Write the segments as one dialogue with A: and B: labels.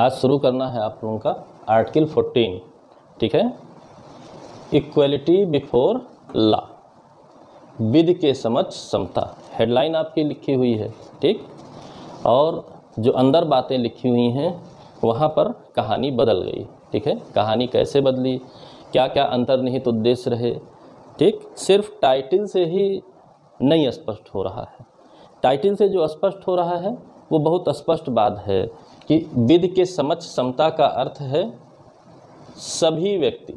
A: आज शुरू करना है आप लोगों का आर्टिकल फोर्टीन ठीक है इक्वलिटी बिफोर लॉ विद के समझ समता हेडलाइन आपकी लिखी हुई है ठीक और जो अंदर बातें लिखी हुई हैं वहाँ पर कहानी बदल गई ठीक है कहानी कैसे बदली क्या क्या अंतर्निहित उद्देश्य रहे ठीक सिर्फ टाइटल से ही नहीं स्पष्ट हो रहा है टाइटल से जो स्पष्ट हो रहा है वो बहुत स्पष्ट बात है कि विद के समक्ष समता का अर्थ है सभी व्यक्ति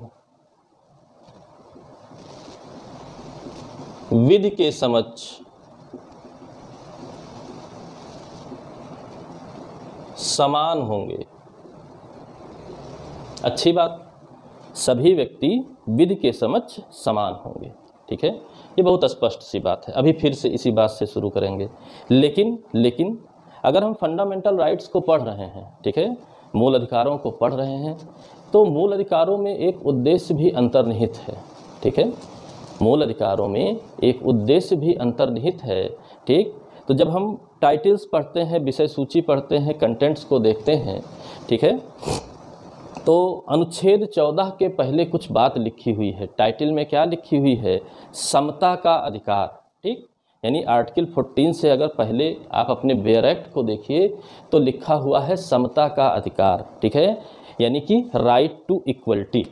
A: विद के समक्ष समान होंगे अच्छी बात सभी व्यक्ति विद के समक्ष समान होंगे ठीक है ये बहुत स्पष्ट सी बात है अभी फिर से इसी बात से शुरू करेंगे लेकिन लेकिन अगर हम फंडामेंटल राइट्स को पढ़ रहे हैं ठीक है मूल अधिकारों को पढ़ रहे हैं तो मूल अधिकारों में एक उद्देश्य भी अंतर्निहित है ठीक है मूल अधिकारों में एक उद्देश्य भी अंतर्निहित है ठीक तो जब हम टाइटल्स पढ़ते हैं विषय सूची पढ़ते हैं कंटेंट्स को देखते हैं ठीक है तो अनुच्छेद 14 के पहले कुछ बात लिखी हुई है टाइटल में क्या लिखी हुई है समता का अधिकार ठीक यानी आर्टिकल 14 से अगर पहले आप अपने बेयर एक्ट को देखिए तो लिखा हुआ है समता का अधिकार ठीक है यानी कि राइट टू इक्वलिटी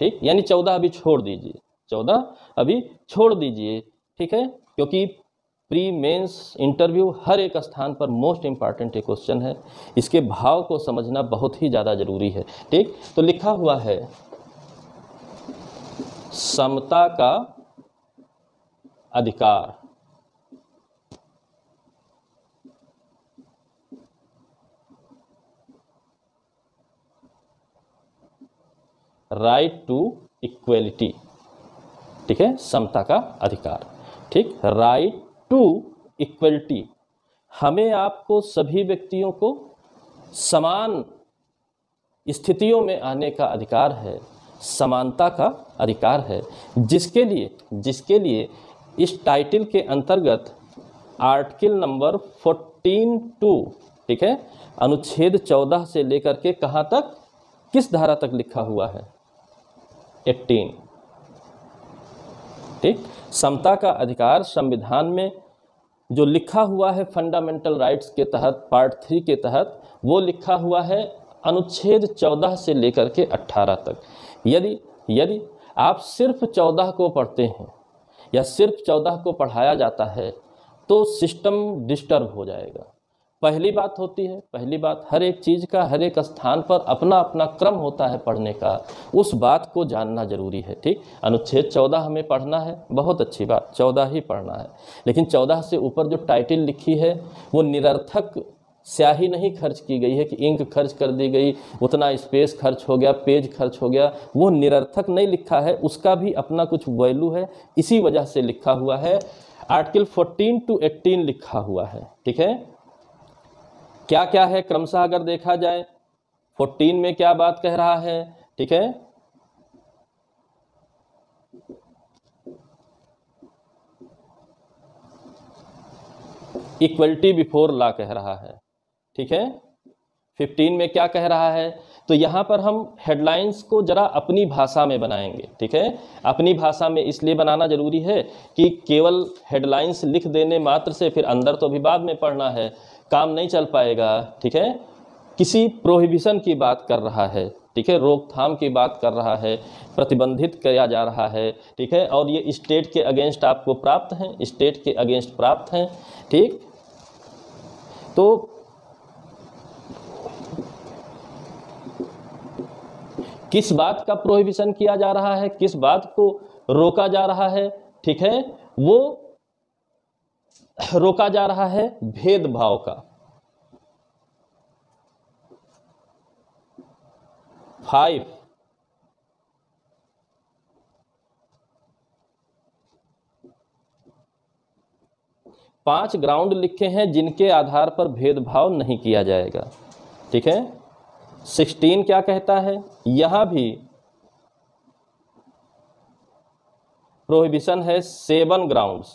A: ठीक यानी चौदह अभी छोड़ दीजिए चौदह अभी छोड़ दीजिए ठीक है क्योंकि प्री मेंस इंटरव्यू हर एक स्थान पर मोस्ट इम्पॉर्टेंट एक क्वेश्चन है इसके भाव को समझना बहुत ही ज़्यादा जरूरी है ठीक तो लिखा हुआ है समता का अधिकार राइट टू इक्वलिटी ठीक है समता का अधिकार ठीक राइट टू इक्वेलिटी हमें आपको सभी व्यक्तियों को समान स्थितियों में आने का अधिकार है समानता का अधिकार है जिसके लिए जिसके लिए इस टाइटल के अंतर्गत आर्टिकल नंबर फोर्टीन टू ठीक है अनुच्छेद चौदह से लेकर के कहाँ तक किस धारा तक लिखा हुआ है एट्टीन ठीक समता का अधिकार संविधान में जो लिखा हुआ है फंडामेंटल राइट्स के तहत पार्ट थ्री के तहत वो लिखा हुआ है अनुच्छेद चौदह से लेकर के अट्ठारह तक यदि यदि आप सिर्फ चौदह को पढ़ते हैं या सिर्फ चौदह को पढ़ाया जाता है तो सिस्टम डिस्टर्ब हो जाएगा पहली बात होती है पहली बात हर एक चीज़ का हर एक स्थान पर अपना अपना क्रम होता है पढ़ने का उस बात को जानना जरूरी है ठीक अनुच्छेद चौदह हमें पढ़ना है बहुत अच्छी बात चौदह ही पढ़ना है लेकिन चौदह से ऊपर जो टाइटिल लिखी है वो निरर्थक स्याही नहीं खर्च की गई है कि इंक खर्च कर दी गई उतना स्पेस खर्च हो गया पेज खर्च हो गया वो निरर्थक नहीं लिखा है उसका भी अपना कुछ वैल्यू है इसी वजह से लिखा हुआ है आर्टिकल 14 टू 18 लिखा हुआ है ठीक है क्या क्या है क्रमशः अगर देखा जाए फोर्टीन में क्या बात कह रहा है ठीक है इक्वलिटी बिफोर ला कह रहा है ठीक है फिफ्टीन में क्या कह रहा है तो यहाँ पर हम हेडलाइंस को ज़रा अपनी भाषा में बनाएंगे ठीक है अपनी भाषा में इसलिए बनाना ज़रूरी है कि केवल हेडलाइंस लिख देने मात्र से फिर अंदर तो अभी बाद में पढ़ना है काम नहीं चल पाएगा ठीक है किसी प्रोहिबिशन की बात कर रहा है ठीक है रोकथाम की बात कर रहा है प्रतिबंधित किया जा रहा है ठीक है और ये स्टेट के अगेंस्ट आपको प्राप्त हैं स्टेट के अगेंस्ट प्राप्त हैं ठीक तो किस बात का प्रोहिबिशन किया जा रहा है किस बात को रोका जा रहा है ठीक है वो रोका जा रहा है भेदभाव का फाइव पांच ग्राउंड लिखे हैं जिनके आधार पर भेदभाव नहीं किया जाएगा ठीक है सिक्सटीन क्या कहता है यह भी प्रोहिबिशन है सेवन ग्राउंड्स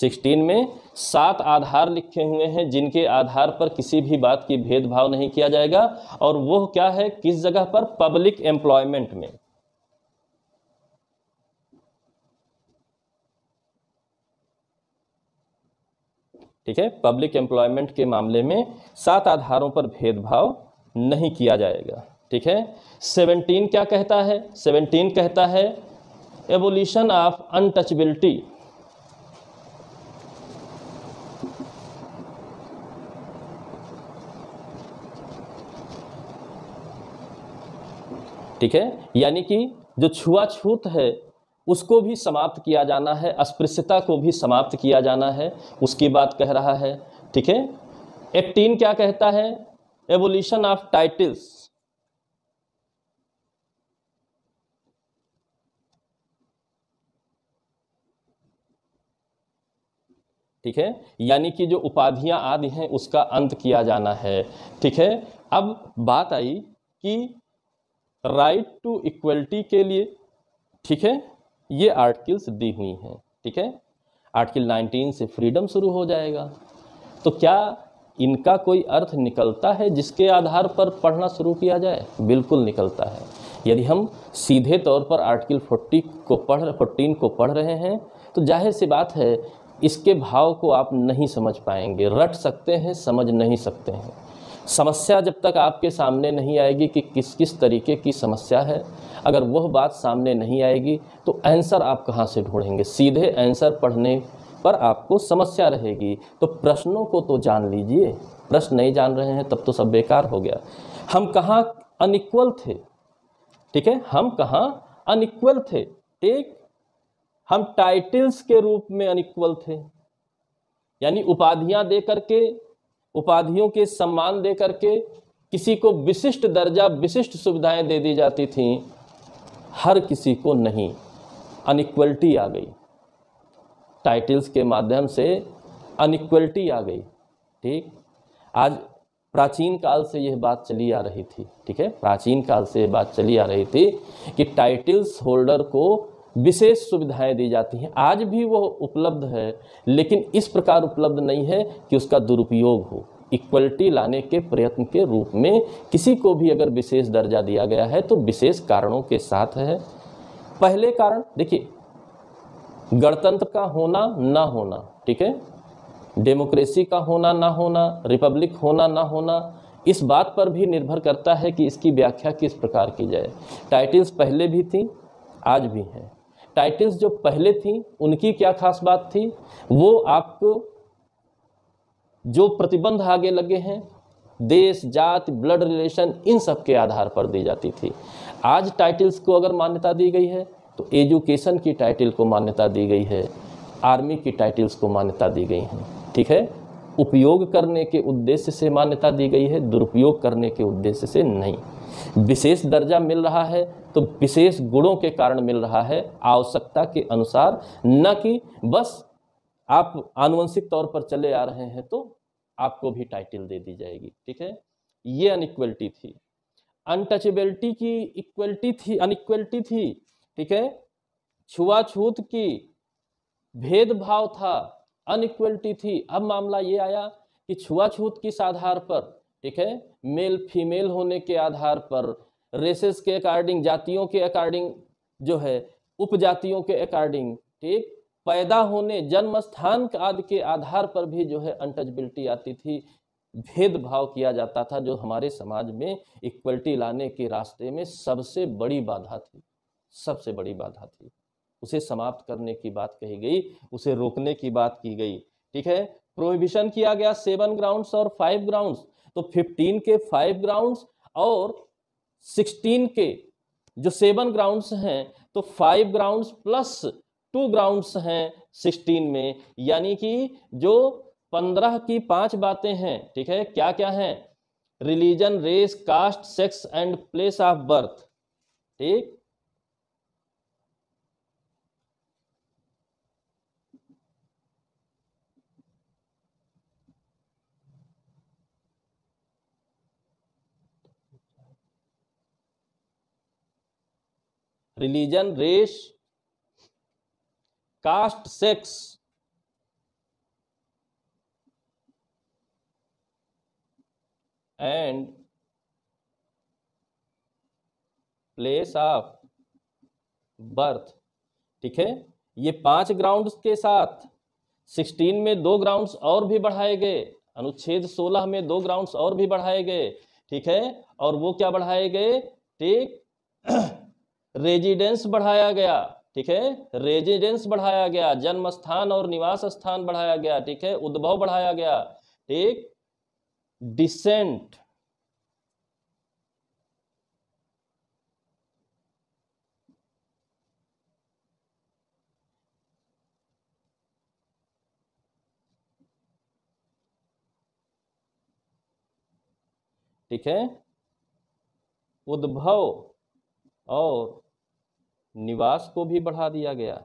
A: सिक्सटीन में सात आधार लिखे हुए हैं जिनके आधार पर किसी भी बात की भेदभाव नहीं किया जाएगा और वह क्या है किस जगह पर पब्लिक एम्प्लॉयमेंट में ठीक है पब्लिक एम्प्लॉयमेंट के मामले में सात आधारों पर भेदभाव नहीं किया जाएगा ठीक है सेवनटीन क्या कहता है सेवनटीन कहता है एवोल्यूशन ऑफ अनटचबिलिटी ठीक है यानी कि जो छुआछूत है उसको भी समाप्त किया जाना है अस्पृश्यता को भी समाप्त किया जाना है उसकी बात कह रहा है ठीक है एक्टीन क्या कहता है एवोल्यूशन ऑफ टाइटल्स ठीक है यानी कि जो उपाधियां आदि हैं उसका अंत किया जाना है ठीक है अब बात आई कि राइट टू इक्वलिटी के लिए ठीक है ये आर्टिकल्स दी हुई हैं ठीक है आर्टिकल 19 से फ्रीडम शुरू हो जाएगा तो क्या इनका कोई अर्थ निकलता है जिसके आधार पर पढ़ना शुरू किया जाए बिल्कुल निकलता है यदि हम सीधे तौर पर आर्टिकल फोर्टी को पढ़ फोर्टीन को पढ़ रहे हैं तो जाहिर सी बात है इसके भाव को आप नहीं समझ पाएंगे रट सकते हैं समझ नहीं सकते हैं समस्या जब तक आपके सामने नहीं आएगी कि किस किस तरीके की समस्या है अगर वह बात सामने नहीं आएगी तो आंसर आप कहाँ से ढूंढेंगे सीधे आंसर पढ़ने पर आपको समस्या रहेगी तो प्रश्नों को तो जान लीजिए प्रश्न नहीं जान रहे हैं तब तो सब बेकार हो गया हम कहाँ अनइक्वल थे ठीक है हम कहाँ अनइक्वल थे ठीक हम टाइटल्स के रूप में अनइक्वल थे यानी उपाधियां दे करके उपाधियों के सम्मान दे करके किसी को विशिष्ट दर्जा विशिष्ट सुविधाएं दे दी जाती थीं हर किसी को नहीं अनइक्वलिटी आ गई टाइटल्स के माध्यम से अनइक्वलिटी आ गई ठीक आज प्राचीन काल से यह बात चली आ रही थी ठीक है प्राचीन काल से यह बात चली आ रही थी कि टाइटल्स होल्डर को विशेष सुविधाएं दी जाती हैं आज भी वो उपलब्ध है लेकिन इस प्रकार उपलब्ध नहीं है कि उसका दुरुपयोग हो इक्वलिटी लाने के प्रयत्न के रूप में किसी को भी अगर विशेष दर्जा दिया गया है तो विशेष कारणों के साथ है पहले कारण देखिए गणतंत्र का होना ना होना ठीक है डेमोक्रेसी का होना ना होना रिपब्लिक होना ना होना इस बात पर भी निर्भर करता है कि इसकी व्याख्या किस प्रकार की जाए टाइटल्स पहले भी थी आज भी हैं टाइटल्स जो पहले थी उनकी क्या खास बात थी वो आपको जो प्रतिबंध आगे लगे हैं देश जात ब्लड रिलेशन इन सब के आधार पर दी जाती थी आज टाइटल्स को अगर मान्यता दी गई है तो एजुकेशन की टाइटल को मान्यता दी गई है आर्मी की टाइटल्स को मान्यता दी गई है ठीक है उपयोग करने के उद्देश्य से मान्यता दी गई है दुरुपयोग करने के उद्देश्य से नहीं विशेष दर्जा मिल रहा है तो विशेष गुणों के कारण मिल रहा है आवश्यकता के अनुसार न कि बस आप आनुवंशिक तौर पर चले आ रहे हैं तो आपको भी टाइटल दे दी जाएगी ठीक है ये अनइक्वलिटी थी अनटचेबिलिटी की इक्वलिटी थी अनइक्वलिटी थी ठीक है छुआछूत की भेदभाव था अनइक्वलिटी थी अब मामला ये आया कि छुआछूत किस आधार पर ठीक है मेल फीमेल होने के आधार पर रेसेस के अकॉर्डिंग जातियों के अकॉर्डिंग जो है उपजातियों के अकॉर्डिंग ठीक पैदा होने जन्म स्थान आदि के आधार पर भी जो है अनटचबिलिटी आती थी भेदभाव किया जाता था जो हमारे समाज में इक्वलिटी लाने के रास्ते में सबसे बड़ी बाधा थी सबसे बड़ी बाधा थी उसे समाप्त करने की बात कही गई उसे रोकने की बात की गई ठीक है प्रोहिबिशन किया गया सेवन ग्राउंड्स और फाइव ग्राउंड्स तो 15 के फाइव ग्राउंड्स और 16 के जो सेवन ग्राउंड्स हैं तो five grounds plus two grounds हैं 16 में यानी कि जो 15 की पांच बातें हैं ठीक है क्या क्या हैं religion race caste sex and place of birth ठीक religion race caste sex and place of birth ठीक है ये पांच ग्राउंड्स के साथ सिक्सटीन में दो ग्राउंड्स और भी बढ़ाए गए अनुच्छेद सोलह में दो ग्राउंड्स और भी बढ़ाए गए ठीक है और वो क्या बढ़ाए गए टेक रेजिडेंस बढ़ाया गया ठीक है रेजिडेंस बढ़ाया गया जन्म स्थान और निवास स्थान बढ़ाया गया ठीक है उद्भव बढ़ाया गया ठीक डिसेंट ठीक है उद्भव और निवास को भी बढ़ा दिया गया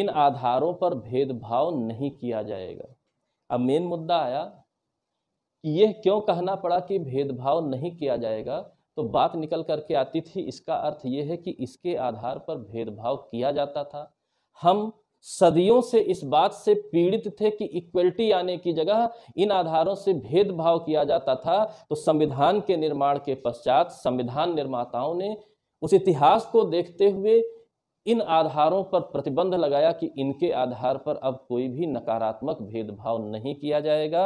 A: इन आधारों पर भेदभाव नहीं किया जाएगा अब मेन मुद्दा आया कि यह क्यों कहना पड़ा कि भेदभाव नहीं किया जाएगा तो बात निकल करके आती थी इसका अर्थ यह है कि इसके आधार पर भेदभाव किया जाता था हम सदियों से इस बात से पीड़ित थे कि इक्वलिटी आने की जगह इन आधारों से भेदभाव किया जाता था तो संविधान के निर्माण के पश्चात संविधान निर्माताओं ने उस इतिहास को देखते हुए इन आधारों पर प्रतिबंध लगाया कि इनके आधार पर अब कोई भी नकारात्मक भेदभाव नहीं किया जाएगा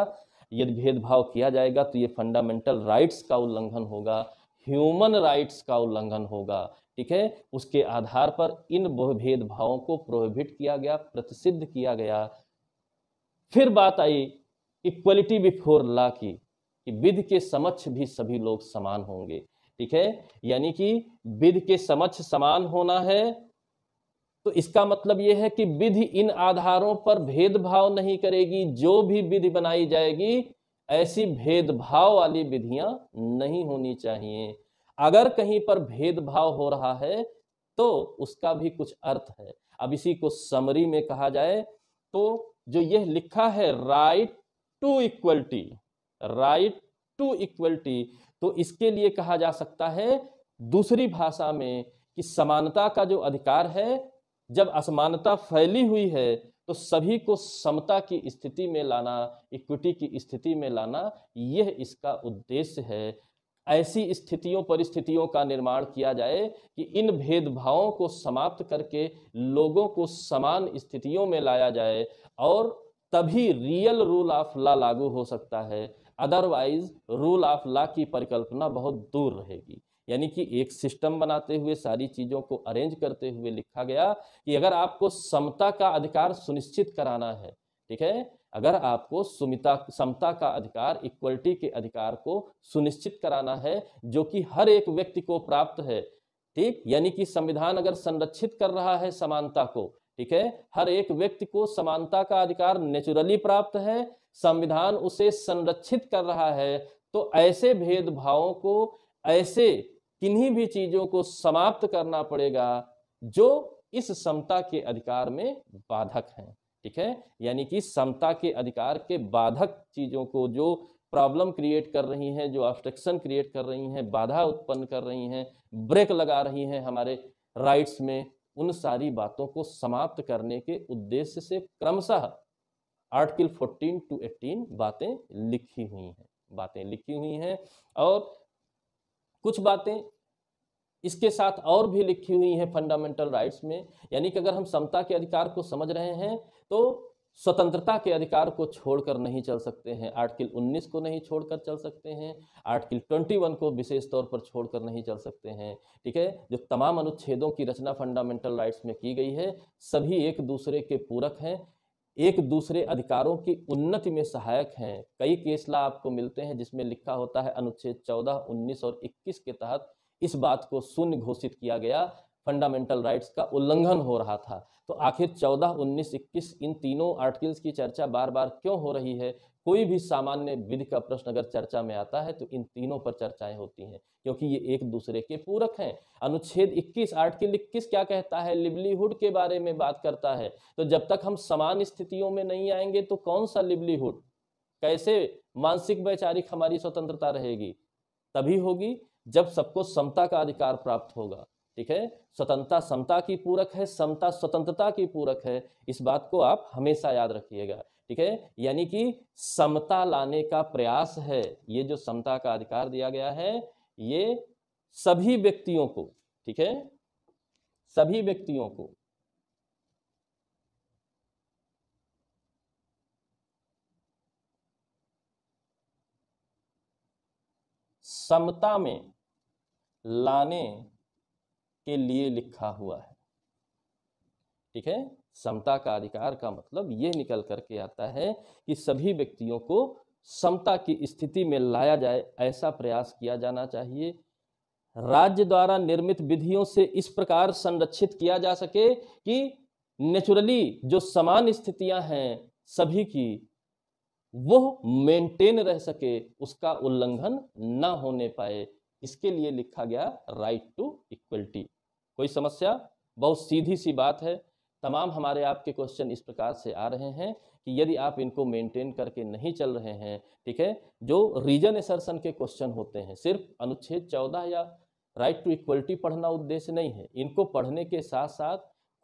A: यदि भेदभाव किया जाएगा तो ये फंडामेंटल राइट्स का उल्लंघन होगा ह्यूमन राइट्स का उल्लंघन होगा ठीक है उसके आधार पर इन भेदभावों को प्रोहिबिट किया गया प्रतिषिद्ध किया गया फिर बात आई इक्वलिटी बिफोर लॉ की कि विधि के समक्ष भी सभी लोग समान होंगे ठीक है यानी कि विधि के समक्ष समान होना है तो इसका मतलब यह है कि विधि इन आधारों पर भेदभाव नहीं करेगी जो भी विधि बनाई जाएगी ऐसी भेदभाव वाली विधियां नहीं होनी चाहिए अगर कहीं पर भेदभाव हो रहा है तो उसका भी कुछ अर्थ है अब इसी को समरी में कहा जाए तो जो यह लिखा है right to equality right to equality तो इसके लिए कहा जा सकता है दूसरी भाषा में कि समानता का जो अधिकार है जब असमानता फैली हुई है तो सभी को समता की स्थिति में लाना इक्विटी की स्थिति में लाना यह इसका उद्देश्य है ऐसी स्थितियों परिस्थितियों का निर्माण किया जाए कि इन भेदभावों को समाप्त करके लोगों को समान स्थितियों में लाया जाए और तभी रियल रूल ऑफ लॉ लागू हो सकता है अदरवाइज रूल ऑफ लॉ की परिकल्पना बहुत दूर रहेगी यानी कि एक सिस्टम बनाते हुए सारी चीज़ों को अरेंज करते हुए लिखा गया कि अगर आपको समता का अधिकार सुनिश्चित कराना है ठीक है अगर आपको सुमिता समता का अधिकार इक्वलिटी के अधिकार को सुनिश्चित कराना है जो कि हर एक व्यक्ति को प्राप्त है ठीक यानी कि संविधान अगर संरक्षित कर रहा है समानता को ठीक है हर एक व्यक्ति को समानता का अधिकार नेचुरली प्राप्त है संविधान उसे संरक्षित कर रहा है तो ऐसे भेदभावों को ऐसे किन्हीं भी चीजों को समाप्त करना पड़ेगा जो इस समता के अधिकार में बाधक हैं ठीक है यानी कि समता के अधिकार के बाधक चीजों को जो प्रॉब्लम क्रिएट कर रही हैं जो ऑब्स्ट्रक्शन क्रिएट कर रही हैं बाधा उत्पन्न कर रही हैं ब्रेक लगा रही हैं हमारे राइट्स में उन सारी बातों को समाप्त करने के उद्देश्य से क्रमशः आर्टिकल 14 टू 18 बातें लिखी हुई हैं बातें लिखी हुई हैं और कुछ बातें इसके साथ और भी लिखी हुई हैं फंडामेंटल राइट्स में यानी कि अगर हम समता के अधिकार को समझ रहे हैं तो स्वतंत्रता के अधिकार को छोड़कर नहीं चल सकते हैं आर्टिकल 19 को नहीं छोड़कर चल सकते हैं आर्टिकल 21 को विशेष तौर पर छोड़कर नहीं चल सकते हैं ठीक है जो तमाम अनुच्छेदों की रचना फंडामेंटल राइट्स में की गई है सभी एक दूसरे के पूरक हैं एक दूसरे अधिकारों की उन्नति में सहायक हैं कई केसला आपको मिलते हैं जिसमें लिखा होता है अनुच्छेद 14, 19 और 21 के तहत इस बात को शून्य घोषित किया गया फंडामेंटल राइट्स का उल्लंघन हो रहा था तो आखिर 14, 19, 21 इन तीनों आर्टिकल्स की चर्चा बार बार क्यों हो रही है कोई भी सामान्य विधि का प्रश्न अगर चर्चा में आता है तो इन तीनों पर चर्चाएं होती हैं क्योंकि ये एक दूसरे के पूरक हैं अनुच्छेद 21 आर्टिकल 21 क्या कहता है लिवलीहुड के बारे में बात करता है तो जब तक हम समान स्थितियों में नहीं आएंगे तो कौन सा लिवलीहुड कैसे मानसिक वैचारिक हमारी स्वतंत्रता रहेगी तभी होगी जब सबको समता का अधिकार प्राप्त होगा ठीक है स्वतंत्रता समता की पूरक है समता स्वतंत्रता की पूरक है इस बात को आप हमेशा याद रखिएगा ठीक है यानी कि समता लाने का प्रयास है ये जो समता का अधिकार दिया गया है ये सभी व्यक्तियों को ठीक है सभी व्यक्तियों को समता में लाने के लिए लिखा हुआ है ठीक है समता का अधिकार का मतलब ये निकल करके आता है कि सभी व्यक्तियों को समता की स्थिति में लाया जाए ऐसा प्रयास किया जाना चाहिए राज्य द्वारा निर्मित विधियों से इस प्रकार संरक्षित किया जा सके कि नेचुरली जो समान स्थितियां हैं सभी की वो मेंटेन रह सके उसका उल्लंघन ना होने पाए इसके लिए लिखा गया राइट टू इक्वलिटी कोई समस्या बहुत सीधी सी बात है तमाम हमारे आपके क्वेश्चन इस प्रकार से आ रहे हैं कि यदि आप इनको मेंटेन करके नहीं चल रहे हैं ठीक है जो रीजन एसर्सन के क्वेश्चन होते हैं सिर्फ अनुच्छेद चौदह या राइट टू इक्वलिटी पढ़ना उद्देश्य नहीं है इनको पढ़ने के साथ साथ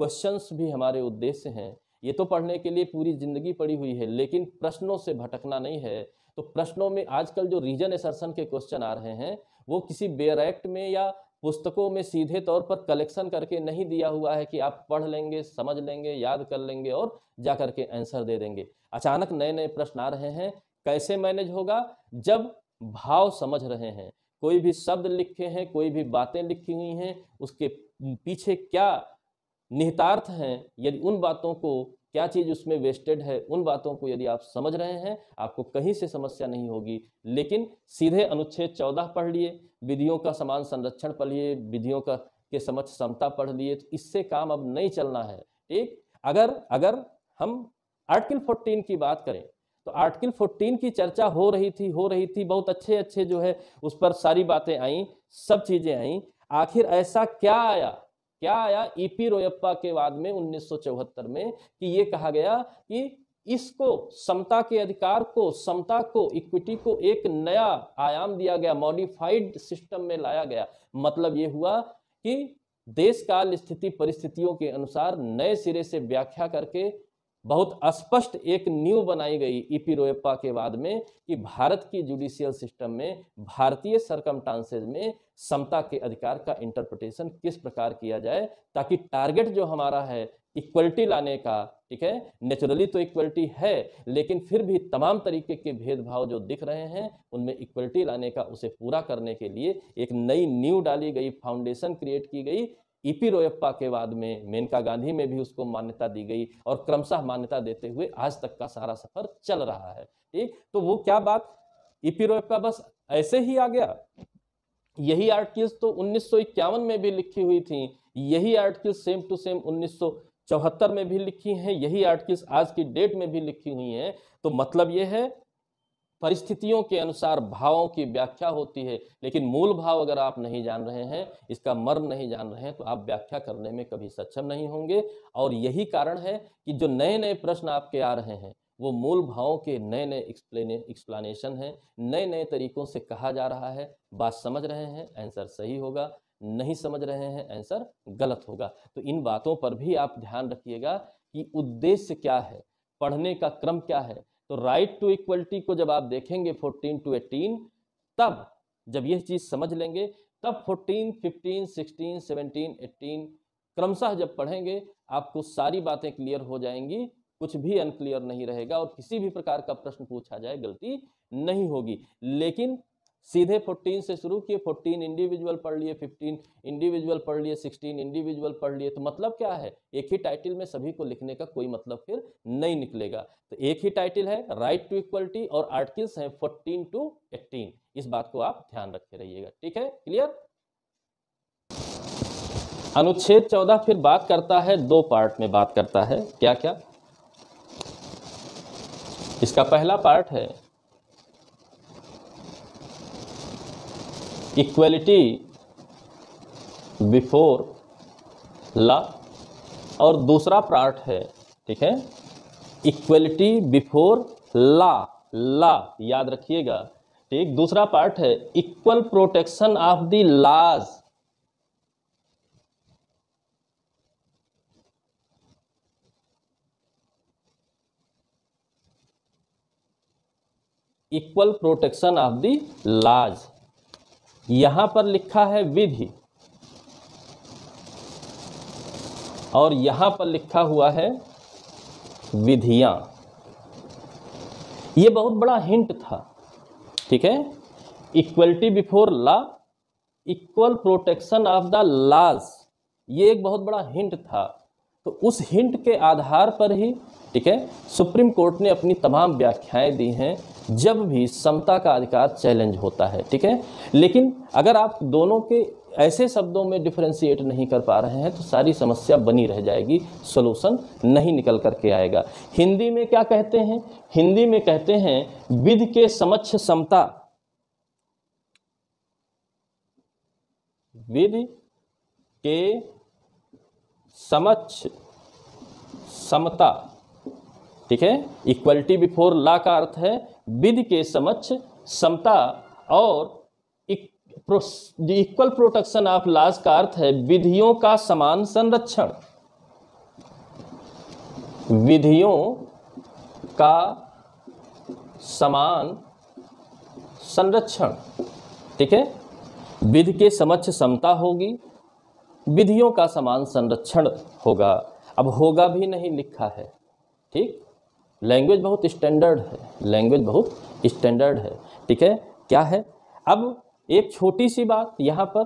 A: क्वेश्चंस भी हमारे उद्देश्य हैं ये तो पढ़ने के लिए पूरी ज़िंदगी पड़ी हुई है लेकिन प्रश्नों से भटकना नहीं है तो प्रश्नों में आजकल जो रीजन एसर्सन के क्वेश्चन आ रहे हैं वो किसी बेयर एक्ट में या पुस्तकों में सीधे तौर पर कलेक्शन करके नहीं दिया हुआ है कि आप पढ़ लेंगे समझ लेंगे याद कर लेंगे और जा करके आंसर दे देंगे अचानक नए नए प्रश्न आ रहे हैं कैसे मैनेज होगा जब भाव समझ रहे हैं कोई भी शब्द लिखे हैं कोई भी बातें लिखी हुई हैं उसके पीछे क्या निहितार्थ हैं यदि उन बातों को क्या चीज़ उसमें वेस्टेड है उन बातों को यदि आप समझ रहे हैं आपको कहीं से समस्या नहीं होगी लेकिन सीधे अनुच्छेद चौदह पढ़ लिए विधियों का समान संरक्षण पढ़ लिए विधियों का के समक्ष समता पढ़ लिए तो इससे काम अब नहीं चलना है एक अगर अगर हम आर्टिकल 14 की बात करें तो आर्टिकल 14 की चर्चा हो रही थी हो रही थी बहुत अच्छे अच्छे जो है उस पर सारी बातें आई सब चीजें आई आखिर ऐसा क्या आया क्या आया ईपी e रोयप्पा के बाद में 1974 में कि ये कहा गया कि इसको समता के अधिकार को समता को इक्विटी को एक नया आयाम दिया गया मॉडिफाइड सिस्टम में लाया गया मतलब ये हुआ कि देश काल स्थिति परिस्थितियों के अनुसार नए सिरे से व्याख्या करके बहुत स्पष्ट एक न्यू बनाई गई ईपी रोयप्पा के बाद में कि भारत की जुडिशियल सिस्टम में भारतीय सरकम में समता के अधिकार का इंटरप्रिटेशन किस प्रकार किया जाए ताकि टारगेट जो हमारा है इक्वलिटी लाने का ठीक है नेचुरली तो इक्वलिटी है लेकिन फिर भी तमाम तरीके के भेदभाव जो दिख रहे हैं उनमें इक्वलिटी लाने का उसे पूरा करने के लिए एक नई न्यू डाली गई फाउंडेशन क्रिएट की गई ईपी e रोयप्पा के बाद में मेनका गांधी में भी उसको मान्यता दी गई और क्रमशः मान्यता देते हुए आज तक का सारा सफर चल रहा है ठीक तो वो क्या बात ईपी e रोयप्पा बस ऐसे ही आ गया यही आर्टिकल्स तो उन्नीस में भी लिखी हुई थी यही आर्टिकल्स सेम टू सेम उन्नीस चौहत्तर में भी लिखी हैं यही आर्टिकल्स आज की डेट में भी लिखी हुई हैं तो मतलब ये है परिस्थितियों के अनुसार भावों की व्याख्या होती है लेकिन मूल भाव अगर आप नहीं जान रहे हैं इसका मर्म नहीं जान रहे हैं तो आप व्याख्या करने में कभी सक्षम नहीं होंगे और यही कारण है कि जो नए नए प्रश्न आपके आ रहे हैं वो मूल भावों के नए नए एक्सप्लेने एक्सप्लानेशन हैं नए नए तरीकों से कहा जा रहा है बात समझ रहे हैं आंसर सही होगा नहीं समझ रहे हैं आंसर गलत होगा तो इन बातों पर भी आप ध्यान रखिएगा कि उद्देश्य क्या है पढ़ने का क्रम क्या है तो राइट टू इक्वलिटी को जब आप देखेंगे फोर्टीन टू एटीन तब जब यह चीज़ समझ लेंगे तब fourteen fifteen sixteen seventeen eighteen क्रमशः जब पढ़ेंगे आपको सारी बातें क्लियर हो जाएंगी कुछ भी अनक्लियर नहीं रहेगा और किसी भी प्रकार का प्रश्न पूछा जाए गलती नहीं होगी लेकिन सीधे 14 से शुरू किए 14 इंडिविजुअल पढ़ लिए 15 इंडिविजुअल पढ़ लिए 16 इंडिविजुअल पढ़ लिए तो मतलब क्या है एक ही टाइटल में सभी को लिखने का कोई मतलब फिर नहीं निकलेगा तो एक ही टाइटल है राइट टू इक्वलिटी और आर्टिकल्स हैं 14 टू 18 इस बात को आप ध्यान रखते रहिएगा ठीक है क्लियर अनुच्छेद चौदह फिर बात करता है दो पार्ट में बात करता है क्या क्या इसका पहला पार्ट है इक्वलिटी बिफोर ला और दूसरा पार्ट है ठीक है इक्वलिटी बिफोर ला ला याद रखिएगा ठीक दूसरा पार्ट है equal protection of the laws equal protection of the laws यहां पर लिखा है विधि और यहां पर लिखा हुआ है विधियां यह बहुत बड़ा हिंट था ठीक है equality before law equal protection of the laws ये एक बहुत बड़ा हिंट था तो उस हिंट के आधार पर ही ठीक है सुप्रीम कोर्ट ने अपनी तमाम व्याख्याएं दी हैं जब भी समता का अधिकार चैलेंज होता है ठीक है लेकिन अगर आप दोनों के ऐसे शब्दों में डिफ्रेंशिएट नहीं कर पा रहे हैं तो सारी समस्या बनी रह जाएगी सोल्यूशन नहीं निकल करके आएगा हिंदी में क्या कहते हैं हिंदी में कहते हैं विध के समक्ष समता विध के समक्ष समता ठीक है इक्वलिटी बिफोर ला का अर्थ है विधि के समक्ष समता और इक्वल प्रोटेक्शन ऑफ लाज का अर्थ है विधियों का समान संरक्षण विधियों का समान संरक्षण ठीक है विधि के समक्ष समता होगी विधियों का समान संरक्षण होगा अब होगा भी नहीं लिखा है ठीक लैंग्वेज बहुत स्टैंडर्ड है लैंग्वेज बहुत स्टैंडर्ड है ठीक है क्या है अब एक छोटी सी बात यहाँ पर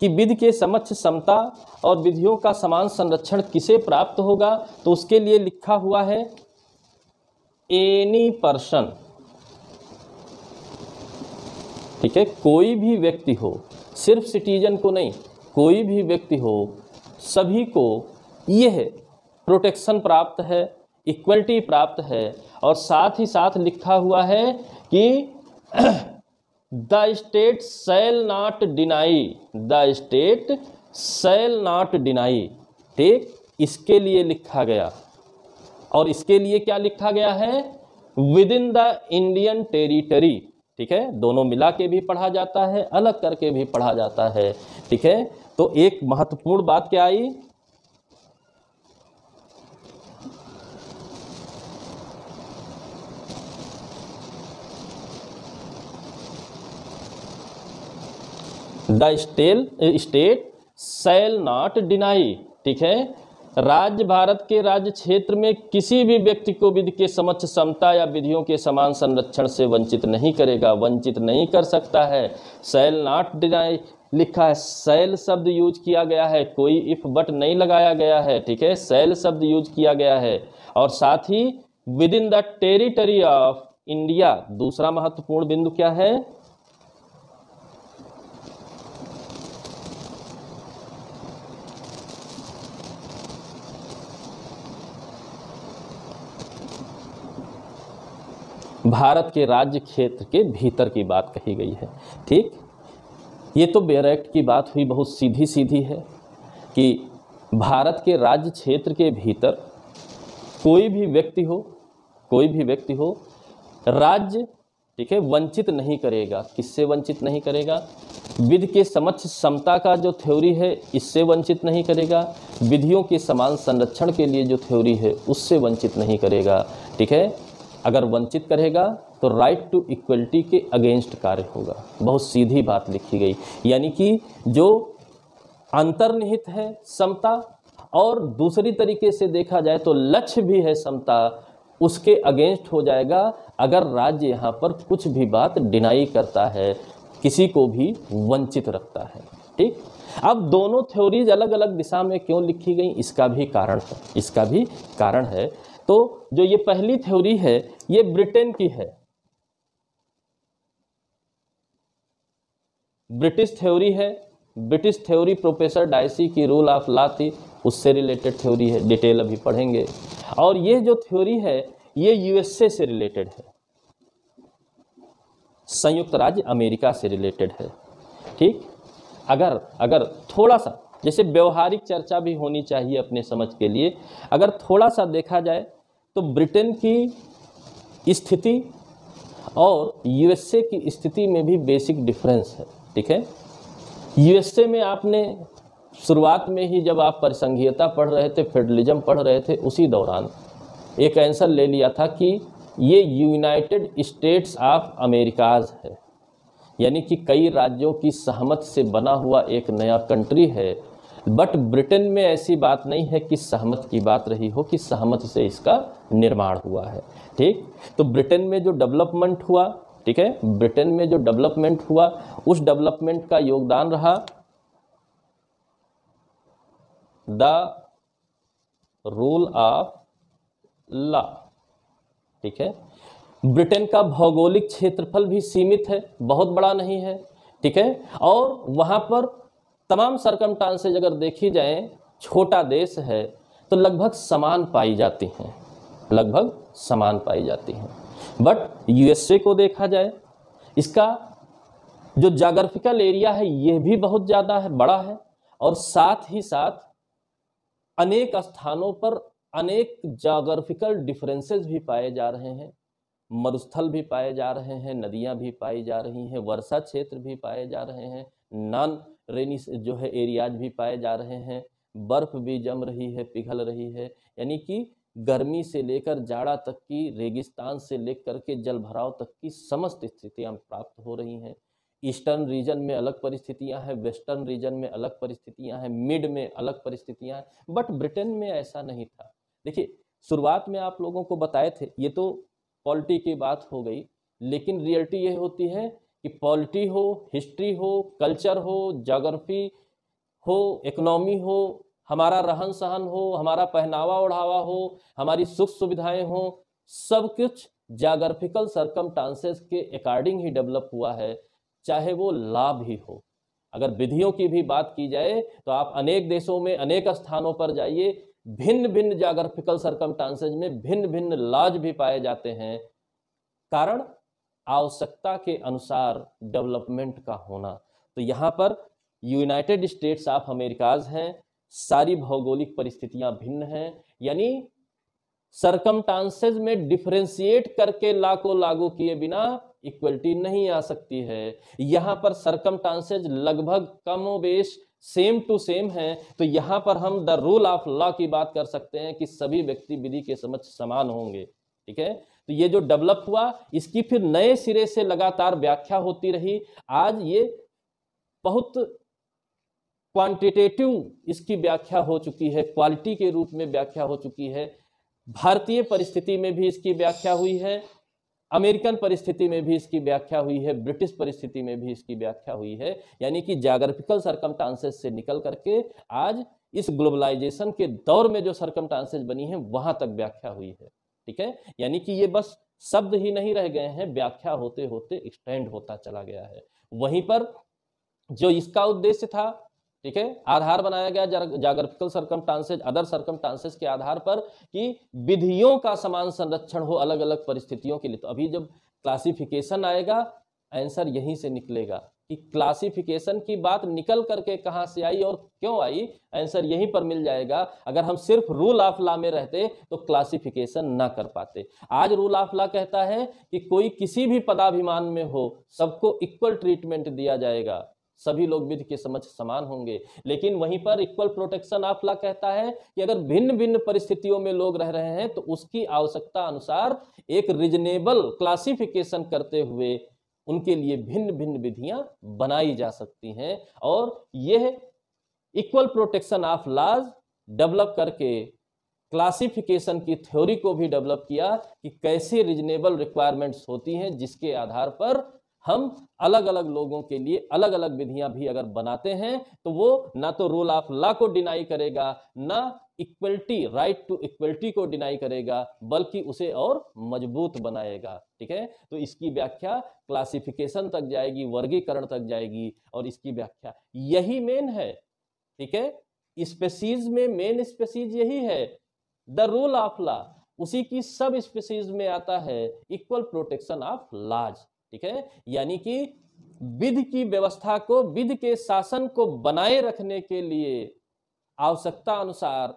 A: कि विधि के समक्ष समता और विधियों का समान संरक्षण किसे प्राप्त होगा तो उसके लिए लिखा हुआ है एनी पर्सन ठीक है कोई भी व्यक्ति हो सिर्फ सिटीजन को नहीं कोई भी व्यक्ति हो सभी को यह प्रोटेक्शन प्राप्त है इक्वलिटी प्राप्त है और साथ ही साथ लिखा हुआ है कि the state shall not deny the state shall not deny ठीक इसके लिए लिखा गया और इसके लिए क्या लिखा गया है within the Indian territory ठीक है दोनों मिला के भी पढ़ा जाता है अलग करके भी पढ़ा जाता है ठीक है तो एक महत्वपूर्ण बात क्या आई the state state shall not deny ठीक है राज्य भारत के राज्य क्षेत्र में किसी भी व्यक्ति को विधि के समक्ष समता या विधियों के समान संरक्षण से वंचित नहीं करेगा वंचित नहीं कर सकता है सेल नॉट डिनाई लिखा है सेल शब्द यूज किया गया है कोई इफ बट नहीं लगाया गया है ठीक है सेल शब्द यूज किया गया है और साथ ही within the territory of India दूसरा महत्वपूर्ण बिंदु क्या है भारत के राज्य क्षेत्र के भीतर की बात कही गई है ठीक ये तो बेयर एक्ट की बात हुई बहुत सीधी सीधी है कि भारत के राज्य क्षेत्र के भीतर कोई भी व्यक्ति हो कोई भी व्यक्ति हो राज्य ठीक है वंचित नहीं करेगा किससे वंचित नहीं करेगा विधि के समक्ष समता का जो थ्योरी है इससे वंचित नहीं करेगा विधियों के समान संरक्षण के लिए जो थ्योरी है उससे वंचित नहीं करेगा ठीक है अगर वंचित करेगा तो राइट टू इक्वलिटी के अगेंस्ट कार्य होगा बहुत सीधी बात लिखी गई यानी कि जो अंतर्निहित है समता और दूसरी तरीके से देखा जाए तो लक्ष्य भी है समता उसके अगेंस्ट हो जाएगा अगर राज्य यहाँ पर कुछ भी बात डिनाई करता है किसी को भी वंचित रखता है ठीक अब दोनों थ्योरीज अलग अलग दिशा में क्यों लिखी गई इसका भी कारण है इसका भी कारण है तो जो ये पहली थ्योरी है ये ब्रिटेन की है ब्रिटिश थ्योरी है ब्रिटिश थ्योरी प्रोफेसर डायसी की रूल ऑफ लॉ थी उससे रिलेटेड थ्योरी है डिटेल अभी पढ़ेंगे और ये जो थ्योरी है ये यूएसए से रिलेटेड है संयुक्त राज्य अमेरिका से रिलेटेड है ठीक अगर अगर थोड़ा सा जैसे व्यवहारिक चर्चा भी होनी चाहिए अपने समझ के लिए अगर थोड़ा सा देखा जाए तो ब्रिटेन की स्थिति और यूएसए की स्थिति में भी बेसिक डिफरेंस है ठीक है यूएसए में आपने शुरुआत में ही जब आप परिसंघीयता पढ़ रहे थे फेडरलिज्म पढ़ रहे थे उसी दौरान एक आंसर ले लिया था कि ये यूनाइटेड स्टेट्स ऑफ अमेरिकाज है यानी कि कई राज्यों की सहमत से बना हुआ एक नया कंट्री है बट ब्रिटेन में ऐसी बात नहीं है कि सहमत की बात रही हो कि सहमत से इसका निर्माण हुआ है ठीक तो ब्रिटेन में जो डेवलपमेंट हुआ ठीक है ब्रिटेन में जो डेवलपमेंट हुआ उस डेवलपमेंट का योगदान रहा द रूल ऑफ लॉ ठीक है ब्रिटेन का भौगोलिक क्षेत्रफल भी सीमित है बहुत बड़ा नहीं है ठीक है और वहां पर तमाम सरकम टांसेज अगर देखी जाए छोटा देश है तो लगभग समान पाई जाती हैं लगभग समान पाई जाती हैं बट यूएसए को देखा जाए इसका जो जागरफिकल एरिया है यह भी बहुत ज़्यादा है बड़ा है और साथ ही साथ अनेक स्थानों पर अनेक जागरफिकल डिफरेंसेस भी पाए जा रहे हैं मरुस्थल भी पाए जा रहे हैं नदियां भी पाई जा रही हैं वर्षा क्षेत्र भी पाए जा रहे हैं नॉन रेनी जो है एरियाज भी पाए जा रहे हैं बर्फ़ भी जम रही है पिघल रही है यानी कि गर्मी से लेकर जाड़ा तक की रेगिस्तान से लेकर के जल भराव तक की समस्त स्थितियाँ प्राप्त हो रही हैं ईस्टर्न रीजन में अलग परिस्थितियां हैं वेस्टर्न रीजन में अलग परिस्थितियां हैं मिड में अलग परिस्थितियां हैं बट ब्रिटेन में ऐसा नहीं था देखिए शुरुआत में आप लोगों को बताए थे ये तो पॉलिटी की बात हो गई लेकिन रियलिटी ये होती है कि पॉलिटी हो हिस्ट्री हो कल्चर हो जोग्राफी हो इकोनॉमी हो हमारा रहन सहन हो हमारा पहनावा ओढ़ावा हो हमारी सुख सुविधाएं हो सब कुछ जोग्राफिकल सरकम के अकॉर्डिंग ही डेवलप हुआ है चाहे वो लाभ ही हो अगर विधियों की भी बात की जाए तो आप अनेक देशों में अनेक स्थानों पर जाइए भिन्न भिन्न जोग्राफिकल सरकम में भिन्न भिन्न लाज भी पाए जाते हैं कारण आवश्यकता के अनुसार डेवलपमेंट का होना तो यहाँ पर यूनाइटेड स्टेट्स ऑफ अमेरिकाज हैं सारी भौगोलिक परिस्थितियां भिन्न हैं यानी सरकम में डिफ्रेंशिएट करके ला को लागू किए बिना इक्वलिटी नहीं आ सकती है यहाँ पर सरकम लगभग कम बेश सेम टू सेम है तो यहाँ पर हम द रूल ऑफ लॉ की बात कर सकते हैं कि सभी व्यक्ति विधि के समझ समान होंगे ठीक है तो ये जो डेवलप हुआ इसकी फिर नए सिरे से लगातार व्याख्या होती रही आज ये बहुत क्वांटिटेटिव इसकी व्याख्या हो चुकी है क्वालिटी के रूप में व्याख्या हो चुकी है भारतीय परिस्थिति में भी इसकी व्याख्या हुई है अमेरिकन परिस्थिति में भी इसकी व्याख्या हुई है ब्रिटिश परिस्थिति में भी इसकी व्याख्या हुई है यानी कि जागरफिकल सरकम से निकल करके आज इस ग्लोबलाइजेशन के दौर में जो सरकम बनी है वहां तक व्याख्या हुई है ठीक है यानी कि ये बस शब्द ही नहीं रह गए हैं व्याख्या होते होते एक्सटेंड होता चला गया है वहीं पर जो इसका उद्देश्य था ठीक है आधार बनाया गया जागरफिकल सरकम टांसेज अदर सरकम टांसेज के आधार पर कि विधियों का समान संरक्षण हो अलग अलग परिस्थितियों के लिए तो अभी जब क्लासिफिकेशन आएगा आंसर यहीं से निकलेगा कि क्लासिफिकेशन की बात निकल करके कहाँ से आई और क्यों आई आंसर यहीं पर मिल जाएगा अगर हम सिर्फ रूल ऑफ लॉ में रहते तो क्लासिफिकेशन ना कर पाते आज रूल ऑफ लॉ कहता है कि कोई किसी भी पदाभिमान में हो सबको इक्वल ट्रीटमेंट दिया जाएगा सभी लोग विधि के समझ समान होंगे लेकिन वहीं पर इक्वल प्रोटेक्शन ऑफ लॉ कहता है कि अगर भिन्न भिन्न परिस्थितियों में लोग रह रहे हैं तो उसकी आवश्यकता अनुसार एक रिजनेबल क्लासिफिकेशन करते हुए उनके लिए भिन्न भिन्न विधियां बनाई जा सकती हैं और यह equal protection of laws develop करके क्लासिफिकेशन की थ्योरी को भी डेवलप किया कि कैसे रीजनेबल रिक्वायरमेंट्स होती हैं जिसके आधार पर हम अलग अलग लोगों के लिए अलग अलग विधियां भी अगर बनाते हैं तो वो ना तो रूल ऑफ लॉ को डिनाई करेगा ना इक्वलिटी राइट टू इक्वलिटी को डिनाई करेगा बल्कि उसे और मजबूत बनाएगा ठीक है तो इसकी व्याख्या क्लासिफिकेशन तक जाएगी वर्गीकरण तक जाएगी और इसकी व्याख्या यही मेन है ठीक है स्पेसीज में मेन स्पेसीज यही है द रूल ऑफ लॉ उसी की सब स्पेसीज में आता है इक्वल प्रोटेक्शन ऑफ लॉज ठीक है यानी कि विध की व्यवस्था को विध के शासन को बनाए रखने के लिए आवश्यकता अनुसार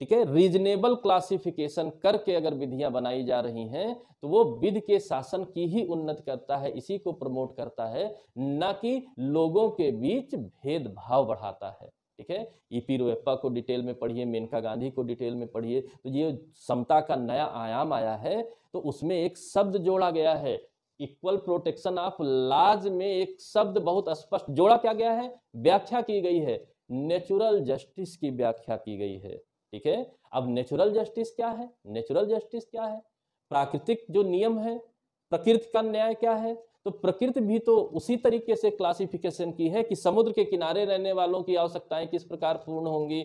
A: ठीक है रीजनेबल क्लासिफिकेशन करके अगर विधियां बनाई जा रही हैं तो वो विध के शासन की ही उन्नत करता है इसी को प्रमोट करता है ना कि लोगों के बीच भेदभाव बढ़ाता है ठीक है ईपी e रोएप्पा को डिटेल में पढ़िए मेनका गांधी को डिटेल में पढ़िए तो ये समता का नया आयाम आया है तो उसमें एक शब्द जोड़ा गया है इक्वल प्रोटेक्शन ऑफ लाज में एक शब्द बहुत स्पष्ट जोड़ा क्या गया है व्याख्या की गई है नेचुरल जस्टिस की व्याख्या की गई है ठीक है अब नेचुरल जस्टिस क्या है नेचुरल जस्टिस क्या है प्राकृतिक जो नियम है प्रकृति का न्याय क्या है तो प्रकृति भी तो उसी तरीके से क्लासिफिकेशन की है कि समुद्र के किनारे रहने वालों की आवश्यकताएं किस प्रकार पूर्ण होंगी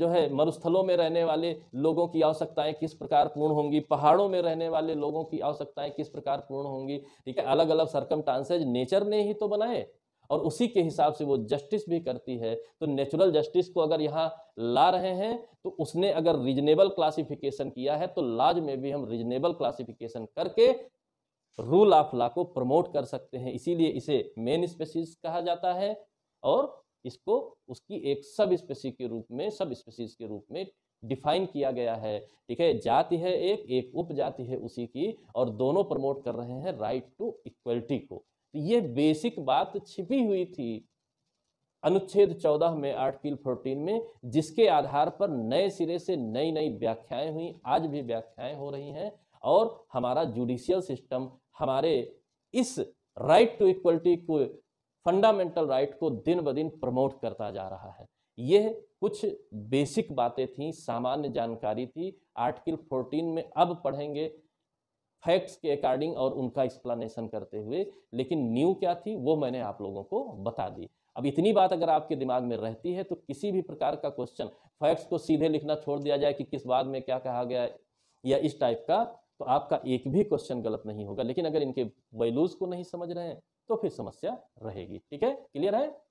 A: जो है मरुस्थलों में रहने वाले लोगों की आवश्यकताएं किस प्रकार पूर्ण होंगी पहाड़ों में रहने वाले लोगों की आवश्यकताएं किस प्रकार पूर्ण होंगी ठीक है अलग अलग सरकम नेचर ने ही तो बनाए और उसी के हिसाब से वो जस्टिस भी करती है तो नेचुरल जस्टिस को अगर यहाँ ला रहे हैं तो उसने अगर रीजनेबल क्लासिफिकेशन किया है तो लाज में भी हम रीजनेबल क्लासिफिकेशन करके रूल ऑफ लॉ को प्रमोट कर सकते हैं इसीलिए इसे मेन स्पेसीज कहा जाता है और इसको उसकी एक सब स्पेसी के रूप में सब स्पेसीज के रूप में डिफाइन किया गया है ठीक है जाति है एक एक उप जाति है उसी की और दोनों प्रमोट कर रहे हैं राइट टू इक्वलिटी को ये बेसिक बात छिपी हुई थी अनुच्छेद 14 में आर्टिकल 14 में जिसके आधार पर नए सिरे से नई नई व्याख्याएं हुई आज भी व्याख्याएं हो रही हैं और हमारा जुडिशियल सिस्टम हमारे इस राइट टू इक्वलिटी को फंडामेंटल राइट को दिन ब दिन प्रमोट करता जा रहा है यह कुछ बेसिक बातें थी सामान्य जानकारी थी आर्टिकल 14 में अब पढ़ेंगे फैक्ट्स के अकॉर्डिंग और उनका एक्सप्लानशन करते हुए लेकिन न्यू क्या थी वो मैंने आप लोगों को बता दी अब इतनी बात अगर आपके दिमाग में रहती है तो किसी भी प्रकार का क्वेश्चन फैक्ट्स को सीधे लिखना छोड़ दिया जाए कि किस बात में क्या कहा गया या इस टाइप का तो आपका एक भी क्वेश्चन गलत नहीं होगा लेकिन अगर इनके वैल्यूज को नहीं समझ रहे हैं तो फिर समस्या रहेगी ठीक है क्लियर है